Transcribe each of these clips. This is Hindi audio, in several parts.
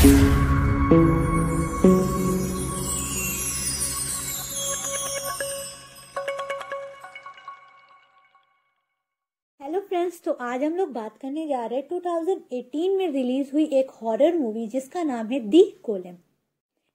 हेलो फ्रेंड्स तो आज हम लोग बात करने जा रहे हैं 2018 में रिलीज हुई एक हॉरर मूवी जिसका नाम है दी कोलम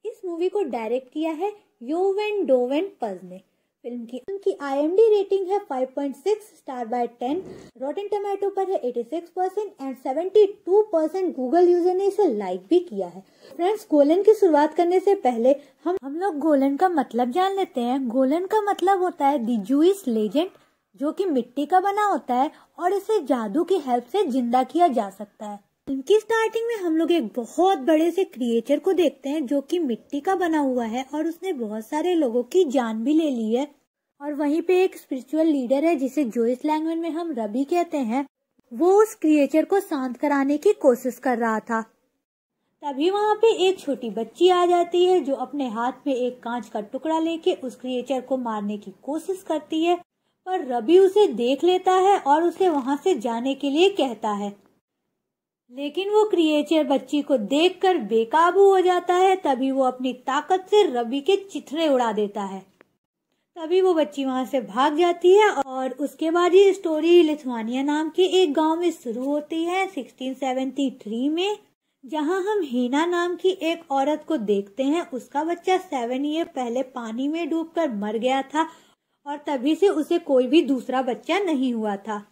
इस मूवी को डायरेक्ट किया है योवेन डोवेन पज ने फिल्म की उनकी आईएमडी रेटिंग है 5.6 स्टार बाय 10 रोटेन टोमेटो पर है 86 percent and 72 percent Google user ने इसे लाइक भी किया है फ्रेंड्स गोलन की शुरुआत करने से पहले हम हम लोग गोलन का मतलब जान लेते हैं गोलन का मतलब होता है दी जूस लेजेंड जो कि मिट्टी का बना होता है और इसे जादू की हेल्प से जिंदा किया जा सकता है उनकी स्टार्टिंग में हम लोग एक बहुत बड़े से क्रिएचर को देखते हैं जो कि मिट्टी का बना हुआ है और उसने बहुत सारे लोगों की जान भी ले ली है और वहीं पे एक स्पिरिचुअल लीडर है जिसे जो इस लैंग्वेज में हम रबी कहते हैं वो उस क्रिएचर को शांत कराने की कोशिश कर रहा था तभी वहाँ पे एक छोटी बच्ची आ जाती है जो अपने हाथ में एक कांच का टुकड़ा लेके उस क्रिएचर को मारने की कोशिश करती है पर रबी उसे देख लेता है और उसे वहाँ से जाने के लिए कहता है लेकिन वो क्रिएचर बच्ची को देखकर बेकाबू हो जाता है तभी वो अपनी ताकत से रवि के चिथड़े उड़ा देता है तभी वो बच्ची वहां से भाग जाती है और उसके बाद ये स्टोरी लिथुआनिया नाम के एक गांव में शुरू होती है 1673 में जहां हम हीना नाम की एक औरत को देखते हैं उसका बच्चा सेवन ईयर पहले पानी में डूबकर मर गया था और तभी से उसे कोई भी दूसरा बच्चा नहीं हुआ था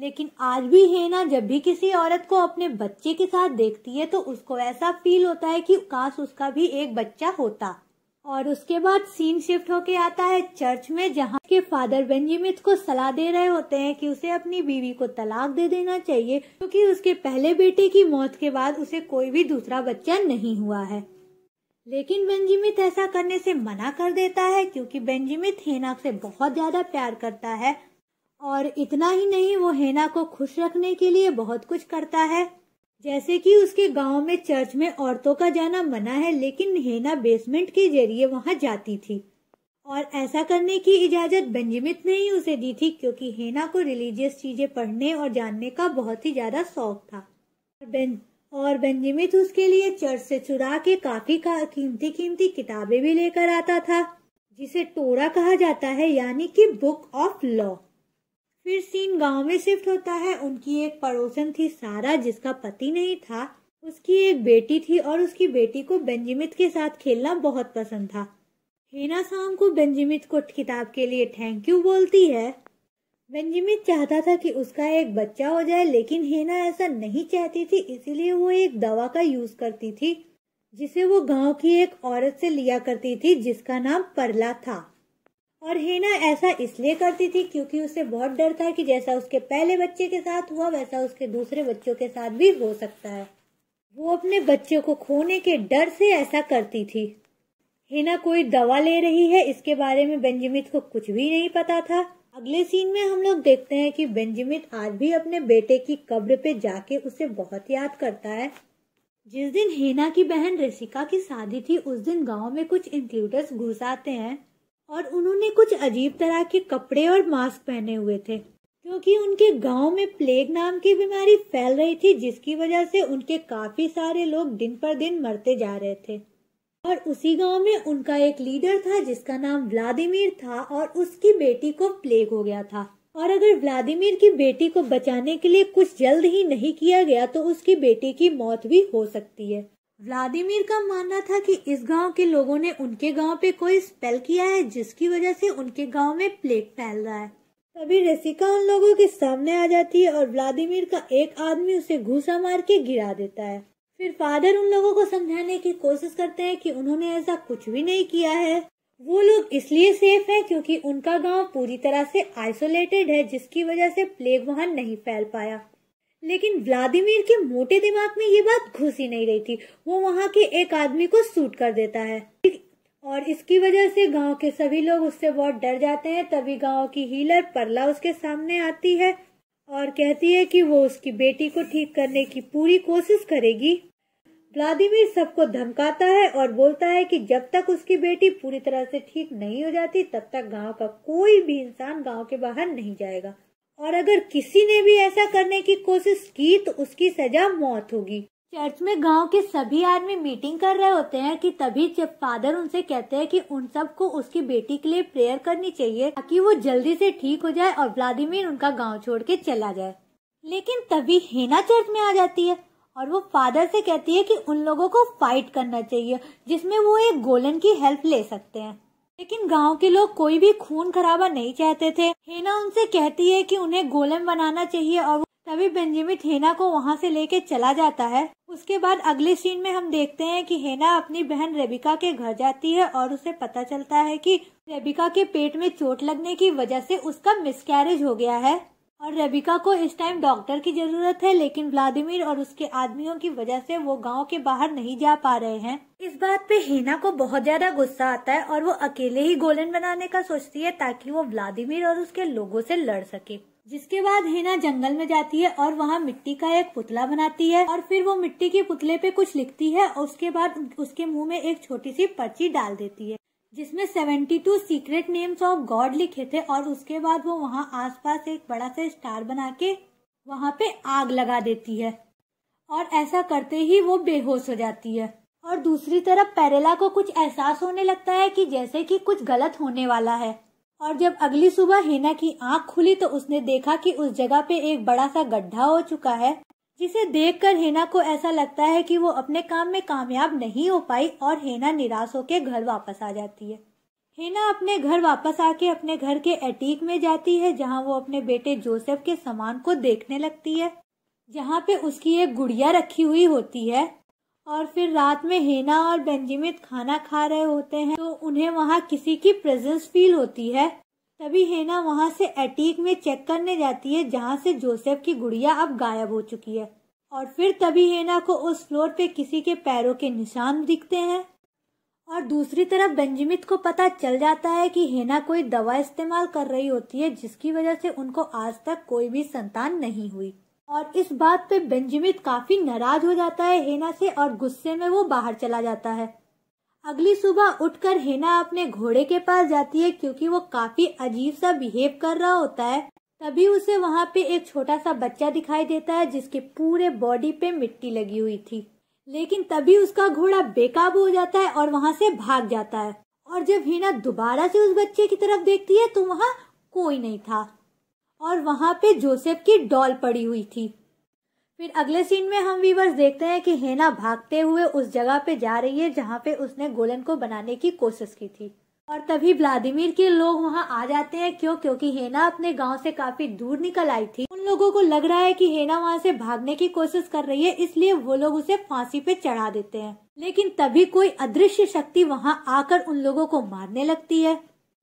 लेकिन आज भी हेना जब भी किसी औरत को अपने बच्चे के साथ देखती है तो उसको ऐसा फील होता है कि काश उसका भी एक बच्चा होता और उसके बाद सीन शिफ्ट होके आता है चर्च में जहाँ के फादर बेंजामिन को सलाह दे रहे होते हैं कि उसे अपनी बीवी को तलाक दे देना चाहिए क्योंकि तो उसके पहले बेटे की मौत के बाद उसे कोई भी दूसरा बच्चा नहीं हुआ है लेकिन बेंजामिन ऐसा करने से मना कर देता है क्योंकि बेंजामिन हेना से बहुत ज्यादा प्यार करता है और इतना ही नहीं वो हेना को खुश रखने के लिए बहुत कुछ करता है जैसे कि उसके गांव में चर्च में औरतों का जाना मना है लेकिन हेना बेसमेंट के जरिए वहां जाती थी और ऐसा करने की इजाजत बेंजामिन ने ही उसे दी थी क्योंकि हेना को रिलीजियस चीजें पढ़ने और जानने का बहुत ही ज्यादा शौक था और बेंजामिन उसके लिए चर्च से चुरा के काफी का कीमती कीमती किताबें भी लेकर आता था जिसे टोरा कहा जाता है यानी कि बुक ऑफ लॉ फिर सीन गांव में शिफ्ट होता है उनकी एक पड़ोसन थी सारा जिसका पति नहीं था उसकी एक बेटी थी और उसकी बेटी को बेंजिमित के साथ खेलना बहुत पसंद था हेना शाम को बेंजिमित को किताब के लिए थैंक यू बोलती है बेंजिमित चाहता था कि उसका एक बच्चा हो जाए लेकिन हेना ऐसा नहीं चाहती थी इसीलिए वो एक दवा का यूज करती थी जिसे वो गांव की एक औरत से लिया करती थी जिसका नाम परला था और हीना ऐसा इसलिए करती थी क्योंकि उसे बहुत डर था कि जैसा उसके पहले बच्चे के साथ हुआ वैसा उसके दूसरे बच्चों के साथ भी हो सकता है वो अपने बच्चों को खोने के डर से ऐसा करती थी हिना कोई दवा ले रही है इसके बारे में बेंजामिन को कुछ भी नहीं पता था अगले सीन में हम लोग देखते हैं कि बेंजिमित आज भी अपने बेटे की कब्र पे जाके उसे बहुत याद करता है जिस दिन हिना की बहन रेसिका की शादी थी उस दिन गांव में कुछ इंक्लूडर्स घुस आते हैं और उन्होंने कुछ अजीब तरह के कपड़े और मास्क पहने हुए थे क्योंकि उनके गांव में प्लेग नाम की बीमारी फैल रही थी जिसकी वजह से उनके काफी सारे लोग दिन पर दिन मरते जा रहे थे और उसी गांव में उनका एक लीडर था जिसका नाम व्लादिमीर था और उसकी बेटी को प्लेग हो गया था और अगर व्लादिमीर की बेटी को बचाने के लिए कुछ जल्द ही नहीं किया गया तो उसकी बेटी की मौत भी हो सकती है व्लादिमीर का मानना था कि इस गांव के लोगों ने उनके गांव पे कोई स्पेल किया है जिसकी वजह से उनके गांव में प्लेग फैल रहा है तभी रसिका उन लोगों के सामने आ जाती है और व्लादिमीर का एक आदमी उसे घूसा मार के गिरा देता है फिर फादर उन लोगों को समझाने की कोशिश करते हैं कि उन्होंने ऐसा कुछ भी नहीं किया है वो लोग इसलिए सेफ है क्योंकि उनका गांव पूरी तरह से आइसोलेटेड है जिसकी वजह से प्लेग वहां नहीं फैल पाया लेकिन व्लादिमीर के मोटे दिमाग में ये बात घुस ही नहीं रही थी वो वहाँ के एक आदमी को सूट कर देता है और इसकी वजह से गांव के सभी लोग उससे बहुत डर जाते हैं तभी गांव की हीलर परला उसके सामने आती है और कहती है कि वो उसकी बेटी को ठीक करने की पूरी कोशिश करेगी व्लादिमीर सबको धमकाता है और बोलता है कि जब तक उसकी बेटी पूरी तरह से ठीक नहीं हो जाती तब तक गांव का कोई भी इंसान गांव के बाहर नहीं जाएगा और अगर किसी ने भी ऐसा करने की कोशिश की तो उसकी सजा मौत होगी चर्च में गांव के सभी आदमी मीटिंग कर रहे होते हैं कि तभी जब फादर उनसे कहते हैं कि उन सबको उसकी बेटी के लिए प्रेयर करनी चाहिए ताकि वो जल्दी से ठीक हो जाए और व्लादिमीर उनका गांव छोड़ के चला जाए लेकिन तभी हेना चर्च में आ जाती है और वो फादर से कहती है कि उन लोगों को फाइट करना चाहिए जिसमें वो एक गोलन की हेल्प ले सकते हैं लेकिन गांव के लोग कोई भी खून खराबा नहीं चाहते थे हेना उनसे कहती है कि उन्हें गोलम बनाना चाहिए और तभी बेंजामिन हेना को वहाँ से लेके चला जाता है उसके बाद अगले सीन में हम देखते हैं कि हेना अपनी बहन रेबिका के घर जाती है और उसे पता चलता है कि रेबिका के पेट में चोट लगने की वजह से उसका मिसकैरेज हो गया है और रेबिका को इस टाइम डॉक्टर की जरूरत है लेकिन व्लादिमीर और उसके आदमियों की वजह से वो गांव के बाहर नहीं जा पा रहे हैं इस बात पे हेना को बहुत ज्यादा गुस्सा आता है और वो अकेले ही गोलन बनाने का सोचती है ताकि वो व्लादिमीर और उसके लोगों से लड़ सके जिसके बाद हेना जंगल में जाती है और वहाँ मिट्टी का एक पुतला बनाती है और फिर वो मिट्टी के पुतले पे कुछ लिखती है और उसके बाद उसके मुंह में एक छोटी सी पर्ची डाल देती है जिसमें 72 सीक्रेट नेम्स ऑफ गॉड लिखे थे और उसके बाद वो वहाँ आसपास एक बड़ा सा स्टार बना के वहाँ पे आग लगा देती है और ऐसा करते ही वो बेहोश हो जाती है और दूसरी तरफ पेरेला को कुछ एहसास होने लगता है कि जैसे कि कुछ गलत होने वाला है और जब अगली सुबह हिना की आंख खुली तो उसने देखा कि उस जगह पे एक बड़ा सा गड्ढा हो चुका है जिसे देखकर हेना को ऐसा लगता है कि वो अपने काम में कामयाब नहीं हो पाई और हेना निराश होकर घर वापस आ जाती है हेना अपने घर वापस आके अपने घर के एटीक में जाती है जहाँ वो अपने बेटे जोसेफ के सामान को देखने लगती है जहाँ पे उसकी एक गुड़िया रखी हुई होती है और फिर रात में हेना और बेंजामिन खाना खा रहे होते हैं तो उन्हें वहाँ किसी की प्रेजेंस फील होती है तभी हेना वहां से एटीक में चेक करने जाती है जहां से जोसेफ की गुड़िया अब गायब हो चुकी है और फिर तभी हेना को उस फ्लोर पे किसी के पैरों के निशान दिखते हैं और दूसरी तरफ बेंजमित को पता चल जाता है कि हेना कोई दवा इस्तेमाल कर रही होती है जिसकी वजह से उनको आज तक कोई भी संतान नहीं हुई और इस बात पे बेंजमित काफी नाराज हो जाता है हेना से और गुस्से में वो बाहर चला जाता है अगली सुबह उठकर हिना अपने घोड़े के पास जाती है क्योंकि वो काफी अजीब सा बिहेव कर रहा होता है तभी उसे वहाँ पे एक छोटा सा बच्चा दिखाई देता है जिसके पूरे बॉडी पे मिट्टी लगी हुई थी लेकिन तभी उसका घोड़ा बेकाबू हो जाता है और वहाँ से भाग जाता है और जब हिना दोबारा से उस बच्चे की तरफ देखती है तो वहाँ कोई नहीं था और वहाँ पे जोसेफ की डॉल पड़ी हुई थी फिर अगले सीन में हम वीवर्स देखते हैं कि हेना भागते हुए उस जगह पे जा रही है जहाँ पे उसने गोलन को बनाने की कोशिश की थी और तभी व्लादिमीर के लोग वहाँ आ जाते हैं क्यों क्योंकि हेना अपने गांव से काफी दूर निकल आई थी उन लोगों को लग रहा है कि हेना वहाँ से भागने की कोशिश कर रही है इसलिए वो लोग उसे फांसी पे चढ़ा देते हैं लेकिन तभी कोई अदृश्य शक्ति वहाँ आकर उन लोगों को मारने लगती है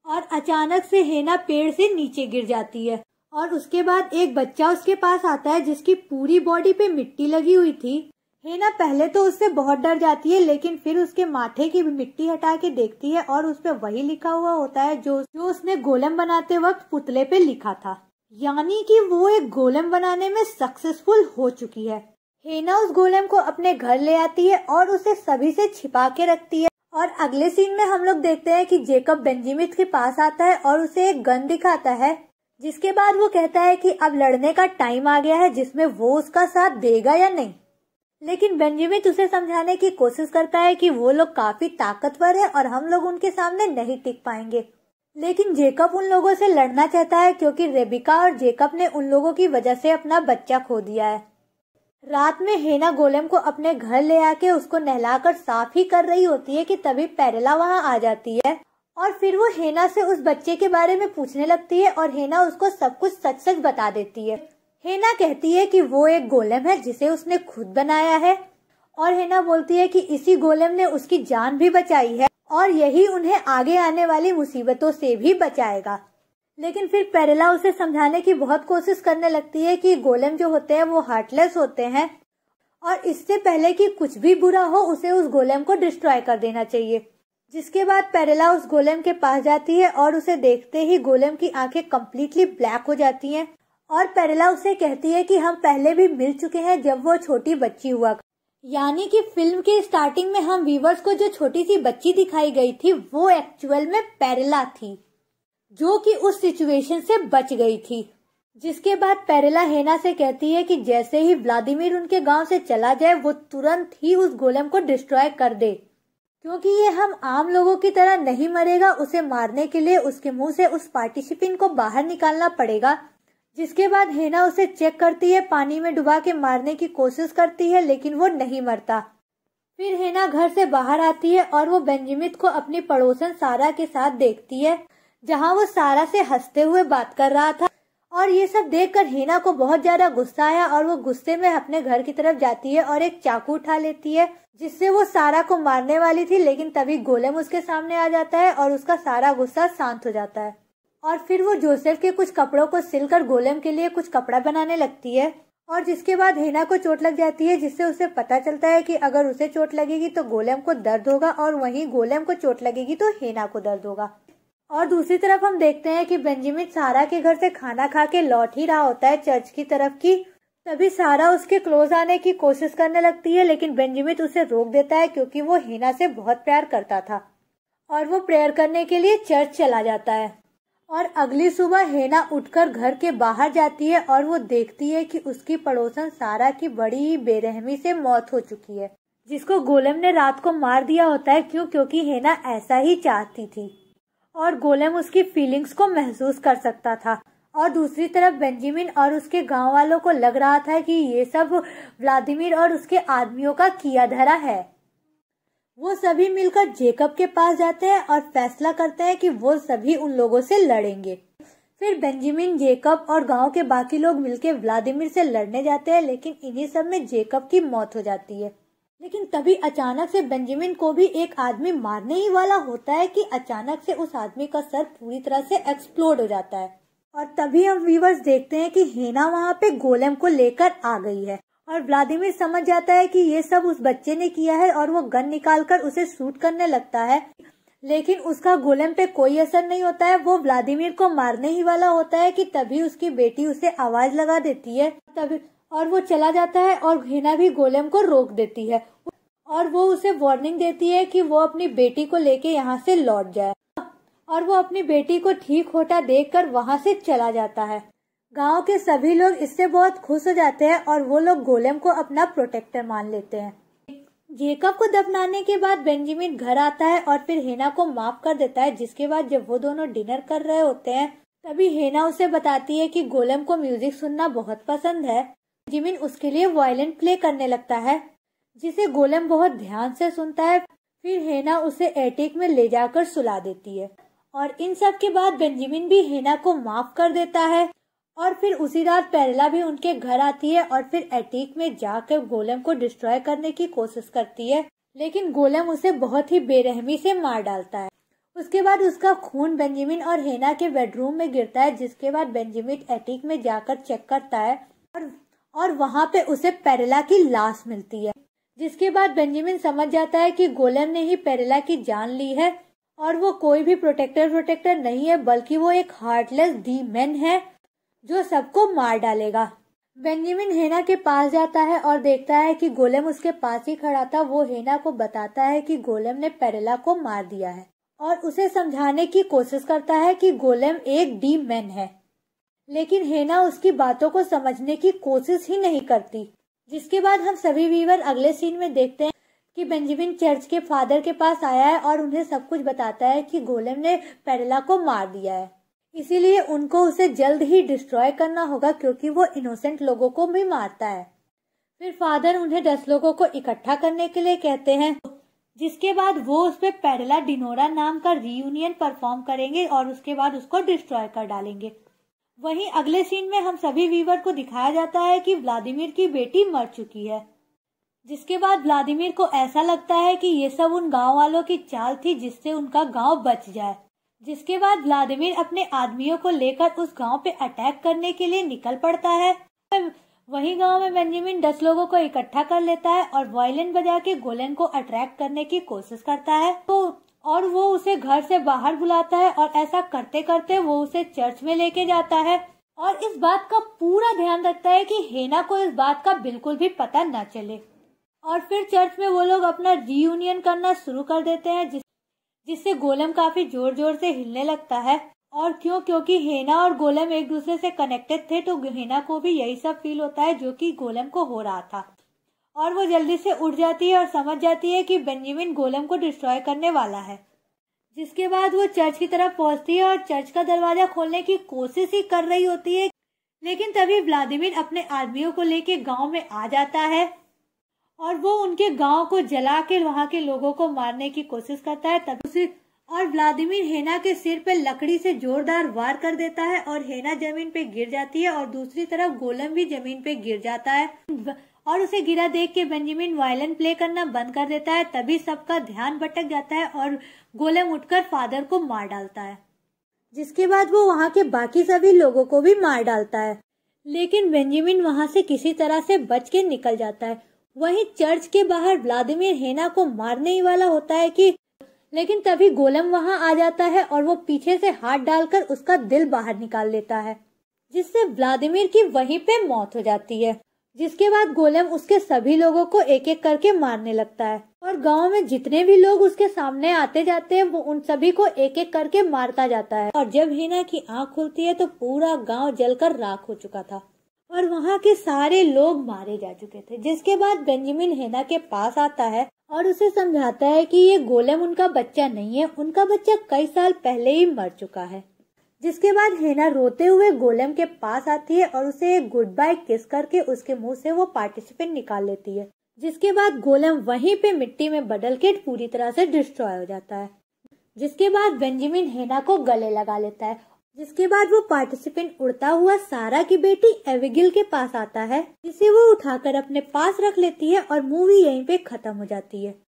और अचानक से हेना पेड़ से नीचे गिर जाती है और उसके बाद एक बच्चा उसके पास आता है जिसकी पूरी बॉडी पे मिट्टी लगी हुई थी हेना पहले तो उससे बहुत डर जाती है लेकिन फिर उसके माथे की मिट्टी हटा के देखती है और उस पर वही लिखा हुआ होता है जो जो उसने गोलम बनाते वक्त पुतले पे लिखा था यानी कि वो एक गोलम बनाने में सक्सेसफुल हो चुकी है हेना उस गोलम को अपने घर ले आती है और उसे सभी से छिपा के रखती है और अगले सीन में हम लोग देखते हैं कि जेकब बेंजीमिथ के पास आता है और उसे एक गन दिखाता है जिसके बाद वो कहता है कि अब लड़ने का टाइम आ गया है जिसमें वो उसका साथ देगा या नहीं लेकिन बेंजामिन उसे समझाने की कोशिश करता है कि वो लोग काफी ताकतवर है और हम लोग उनके सामने नहीं टिक पाएंगे लेकिन जेकब उन लोगों से लड़ना चाहता है क्योंकि रेबिका और जेकब ने उन लोगों की वजह से अपना बच्चा खो दिया है रात में हेना गोलेम को अपने घर ले आके उसको नहलाकर साफ ही कर रही होती है कि तभी पैरेला वहां आ जाती है और फिर वो हेना से उस बच्चे के बारे में पूछने लगती है और हेना उसको सब कुछ सच सच बता देती है हेना कहती है कि वो एक गोलम है जिसे उसने खुद बनाया है और हेना बोलती है कि इसी गोलम ने उसकी जान भी बचाई है और यही उन्हें आगे आने वाली मुसीबतों से भी बचाएगा लेकिन फिर पेरेला उसे समझाने की बहुत कोशिश करने लगती है कि गोलम जो होते हैं वो हार्टलेस होते हैं और इससे पहले कि कुछ भी बुरा हो उसे उस गोलम को डिस्ट्रॉय कर देना चाहिए जिसके बाद पेरेला उस गोलेम के पास जाती है और उसे देखते ही गोलेम की आंखें कम्प्लीटली ब्लैक हो जाती हैं और पेरेला उसे कहती है कि हम पहले भी मिल चुके हैं जब वो छोटी बच्ची हुआ यानी कि फिल्म के स्टार्टिंग में हम व्यूवर्स को जो छोटी सी बच्ची दिखाई गई थी वो एक्चुअल में पेरेला थी जो कि उस सिचुएशन से बच गई थी जिसके बाद पेरेला हेना से कहती है कि जैसे ही व्लादिमीर उनके गांव से चला जाए वो तुरंत ही उस गोलम को डिस्ट्रॉय कर दे क्योंकि ये हम आम लोगों की तरह नहीं मरेगा उसे मारने के लिए उसके मुंह से उस पार्टिसिपेंट को बाहर निकालना पड़ेगा जिसके बाद हेना उसे चेक करती है पानी में डुबा के मारने की कोशिश करती है लेकिन वो नहीं मरता फिर हेना घर से बाहर आती है और वो बेंजामिन को अपनी पड़ोसन सारा के साथ देखती है जहाँ वो सारा से हंसते हुए बात कर रहा था और ये सब देखकर हीना को बहुत ज्यादा गुस्सा आया और वो गुस्से में अपने घर की तरफ जाती है और एक चाकू उठा लेती है जिससे वो सारा को मारने वाली थी लेकिन तभी गोलेम उसके सामने आ जाता है और उसका सारा गुस्सा शांत हो जाता है और फिर वो जोसेफ के कुछ कपड़ों को सिलकर गोलेम के लिए कुछ कपड़ा बनाने लगती है और जिसके बाद हीना को चोट लग जाती है जिससे उसे पता चलता है कि अगर उसे चोट लगेगी तो गोलेम को दर्द होगा और वहीं गोलेम को चोट लगेगी तो हीना को दर्द होगा और दूसरी तरफ हम देखते हैं कि बेंजामिन सारा के घर से खाना खा के लौट ही रहा होता है चर्च की तरफ की तभी सारा उसके क्लोज आने की कोशिश करने लगती है लेकिन बेंजामिन उसे रोक देता है क्योंकि वो हिना से बहुत प्यार करता था और वो प्रेयर करने के लिए चर्च चला जाता है और अगली सुबह हेना उठकर घर के बाहर जाती है और वो देखती है कि उसकी पड़ोसन सारा की बड़ी ही बेरहमी से मौत हो चुकी है जिसको गोलम ने रात को मार दिया होता है क्यों क्योंकि हेना ऐसा ही चाहती थी और गोलेम उसकी फीलिंग्स को महसूस कर सकता था और दूसरी तरफ बेंजामिन और उसके गांव वालों को लग रहा था कि ये सब व्लादिमीर और उसके आदमियों का किया धरा है वो सभी मिलकर जेकब के पास जाते हैं और फैसला करते हैं कि वो सभी उन लोगों से लड़ेंगे फिर बेंजामिन जेकब और गांव के बाकी लोग मिलकर व्लादिमीर से लड़ने जाते हैं लेकिन इन्हीं सब में जेकब की मौत हो जाती है लेकिन तभी अचानक से बेंजामिन को भी एक आदमी मारने ही वाला होता है कि अचानक से उस आदमी का सर पूरी तरह से एक्सप्लोड हो जाता है और तभी हम व्यूवर्स देखते हैं कि हेना वहाँ पे गोलेम को लेकर आ गई है और व्लादिमिर समझ जाता है कि ये सब उस बच्चे ने किया है और वो गन निकाल कर उसे शूट करने लगता है लेकिन उसका गोलेम पे कोई असर नहीं होता है वो व्लादिमिर को मारने ही वाला होता है कि तभी उसकी बेटी उसे आवाज लगा देती है तभी और वो चला जाता है और हिना भी गोलेम को रोक देती है और वो उसे वार्निंग देती है कि वो अपनी बेटी को लेके यहाँ से लौट जाए और वो अपनी बेटी को ठीक होता देखकर वहाँ से चला जाता है गांव के सभी लोग इससे बहुत खुश हो जाते हैं और वो लोग गोलेम को अपना प्रोटेक्टर मान लेते हैं जेकब को दफनाने के बाद बेंजामिन घर आता है और फिर हेना को माफ कर देता है जिसके बाद जब वो दोनों डिनर कर रहे होते हैं तभी हेना उसे बताती है कि गोलेम को म्यूजिक सुनना बहुत पसंद है जिमिन उसके लिए वायलिन प्ले करने लगता है जिसे गोलम बहुत ध्यान से सुनता है फिर हेना उसे एटेक में ले जाकर सुला देती है और इन सब के बाद बेंजामिन भी हेना को माफ कर देता है और फिर उसी रात पैरेला भी उनके घर आती है और फिर एटीक में जाकर गोलम को डिस्ट्रॉय करने की कोशिश करती है लेकिन गोलम उसे बहुत ही बेरहमी से मार डालता है उसके बाद उसका खून बेंजामिन और हेना के बेडरूम में गिरता है जिसके बाद बेंजामिन एटीक में जाकर चेक करता है और वहां पे उसे पेरेला की लाश मिलती है जिसके बाद बेंजामिन समझ जाता है कि गोलेम ने ही पेरेला की जान ली है और वो कोई भी प्रोटेक्टर प्रोटेक्टर नहीं है बल्कि वो एक हार्टलेस मैन है जो सबको मार डालेगा बेंजामिन हेना के पास जाता है और देखता है कि गोलेम उसके पास ही खड़ा था वो हेना को बताता है कि गोलम ने पेरेला को मार दिया है और उसे समझाने की कोशिश करता है कि गोलेम एक डी मैन है लेकिन हेना उसकी बातों को समझने की कोशिश ही नहीं करती जिसके बाद हम सभी वीवर अगले सीन में देखते हैं कि बेंजामिन चर्च के फादर के पास आया है और उन्हें सब कुछ बताता है कि गोलेम ने पेरेला को मार दिया है इसीलिए उनको उसे जल्द ही डिस्ट्रॉय करना होगा क्योंकि वो इनोसेंट लोगों को भी मारता है फिर फादर उन्हें दस लोगों को इकट्ठा करने के लिए कहते हैं जिसके बाद वो उस पर पेरेला पेडला डिनोरा नाम का रियूनियन परफॉर्म करेंगे और उसके बाद उसको डिस्ट्रॉय कर डालेंगे वहीं अगले सीन में हम सभी वीवर को दिखाया जाता है कि व्लादिमीर की बेटी मर चुकी है जिसके बाद व्लादिमीर को ऐसा लगता है कि ये सब उन गांव वालों की चाल थी जिससे उनका गांव बच जाए जिसके बाद व्लादिमीर अपने आदमियों को लेकर उस गांव पे अटैक करने के लिए निकल पड़ता है वही गांव में बेंजामिन दस लोगों को इकट्ठा कर लेता है और वायलिन बजा के गोलन को अट्रैक्ट करने की कोशिश करता है तो और वो उसे घर से बाहर बुलाता है और ऐसा करते करते वो उसे चर्च में लेके जाता है और इस बात का पूरा ध्यान रखता है कि हेना को इस बात का बिल्कुल भी पता न चले और फिर चर्च में वो लोग अपना रीयूनियन करना शुरू कर देते हैं जिस जिससे गोलम काफी जोर जोर से हिलने लगता है और क्यों क्योंकि हेना और गोलम एक दूसरे से कनेक्टेड थे तो हेना को भी यही सब फील होता है जो कि गोलम को हो रहा था और वो जल्दी से उठ जाती है और समझ जाती है कि बेंजामिन गोलम को डिस्ट्रॉय करने वाला है जिसके बाद वो चर्च की तरफ पहुंचती है और चर्च का दरवाजा खोलने की कोशिश ही कर रही होती है लेकिन तभी व्लादिमिर अपने आदमियों को लेके गांव में आ जाता है और वो उनके गांव को जला के वहां के लोगों को मारने की कोशिश करता है तब उसे और व्लादिमिर हेना के सिर पर लकड़ी से जोरदार वार कर देता है और हेना जमीन पे गिर जाती है और दूसरी तरफ गोलम भी जमीन पे गिर जाता है और उसे गिरा देख के बेंजामिन वायलिन प्ले करना बंद कर देता है तभी सबका ध्यान भटक जाता है और उठ उठकर फादर को मार डालता है जिसके बाद वो वहाँ के बाकी सभी लोगों को भी मार डालता है लेकिन बेंजामिन वहाँ से किसी तरह से बच के निकल जाता है वहीं चर्च के बाहर व्लादिमीर हेना को मारने ही वाला होता है कि लेकिन तभी गोलम वहाँ आ जाता है और वो पीछे से हाथ डालकर उसका दिल बाहर निकाल लेता है जिससे व्लादिमीर की वहीं पे मौत हो जाती है जिसके बाद गोलेम उसके सभी लोगों को एक एक करके मारने लगता है और गांव में जितने भी लोग उसके सामने आते जाते हैं वो उन सभी को एक एक करके मारता जाता है और जब हीना की आंख खुलती है तो पूरा गांव जलकर राख हो चुका था और वहाँ के सारे लोग मारे जा चुके थे जिसके बाद बेंजामिन हेना के पास आता है और उसे समझाता है कि ये गोलेम उनका बच्चा नहीं है उनका बच्चा कई साल पहले ही मर चुका है जिसके बाद हेना रोते हुए गोलम के पास आती है और उसे एक गुड बाय किस करके उसके मुंह से वो पार्टिसिपेंट निकाल लेती है जिसके बाद गोलम वहीं पे मिट्टी में बदल के पूरी तरह से डिस्ट्रॉय हो जाता है जिसके बाद बेंजामिन हेना को गले लगा लेता है जिसके बाद वो पार्टिसिपेंट उड़ता हुआ सारा की बेटी एविगिल के पास आता है जिसे वो उठाकर अपने पास रख लेती है और मूवी यहीं पे खत्म हो जाती है